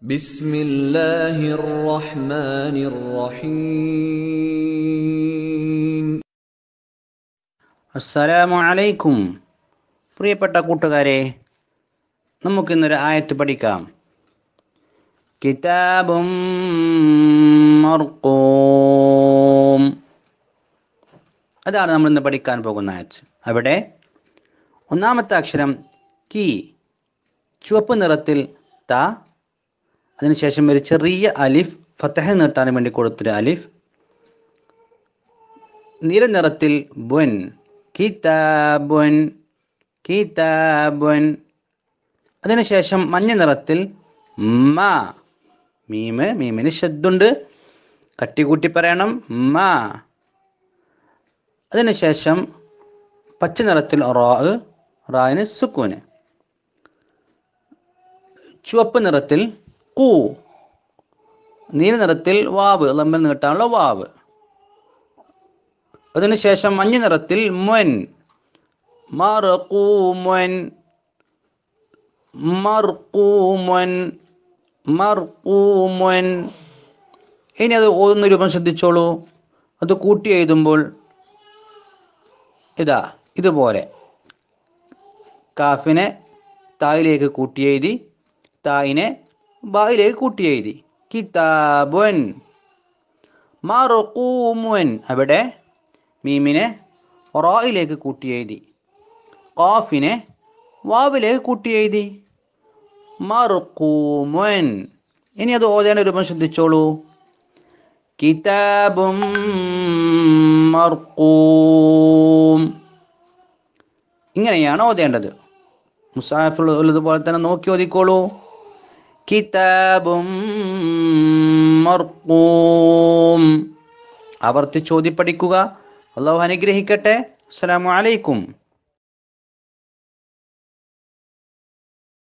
بسم الله الرحمن الرحيم അസ്സലാമു അലൈക്കും പ്രിയപ്പെട്ട കൂട്ടുകാരെ നമുക്കിന്നൊരു ആയത്ത് പഠിക്കാം കിതാബും മർക്കോം അതാണ് നമ്മൾ ഇന്ന് പഠിക്കാൻ പോകുന്ന ആയത്ത് അവിടെ ഒന്നാമത്തെ അക്ഷരം കീ ചുവപ്പ് നിറത്തിൽ ത അതിനുശേഷം ഒരു ചെറിയ അലിഫ് ഫത്തഹ നീട്ടാൻ വേണ്ടി കൊടുത്തൊരു അലിഫ് നീല നിറത്തിൽ ബുൻ കിതാബുൻ കിതാബുൻ അതിനുശേഷം മഞ്ഞ നിറത്തിൽ മ മീമ് മീമിന് ശബ്ദുണ്ട് കട്ടികൂട്ടി പറയണം മ അതിനുശേഷം പച്ച നിറത്തിൽ റോ റായിന് സുക്കൂന് ചുവപ്പ് നിറത്തിൽ കൂ നീല നിറത്തിൽ വാവ് ലമ്പൻ നീട്ടാനുള്ള വാവ് അതിനുശേഷം മഞ്ഞ നിറത്തിൽ മൊൻ മർക്കൂമൻ മർക്കൂമൻ മർക്കൂമൻ ഇനി അത് ഓതുന്ന രൂപം ശ്രദ്ധിച്ചോളൂ അത് കൂട്ടി എഴുതുമ്പോൾ ഇതാ ഇതുപോലെ കാഫിനെ തായിലേക്ക് കൂട്ടി എഴുതി തായിനെ ബായിലേക്ക് കൂട്ടി എഴുതി കിതാബുൻ മറുക്കൂമുൻ അവിടെ മീമിനെ റോയിലേക്ക് കൂട്ടി എഴുതി കോഫിനെ വാവിലേക്ക് കൂട്ടി എഴുതി മറുക്കൂമുൻ ഇനി അത് ഓതേണ്ട രൂപം ശ്രദ്ധിച്ചോളൂ കിതാബും മർക്കൂം ഇങ്ങനെയാണ് ഓതേണ്ടത് മുസാഫിൽ ഉള്ളതുപോലെ തന്നെ നോക്കി ഓതിക്കോളൂ കിതാബും ആവർത്തി ചോദ്യപ്പടിക്കുക അള്ളാഹു അനുഗ്രഹിക്കട്ടെ അസ്സലാമു അലൈക്കും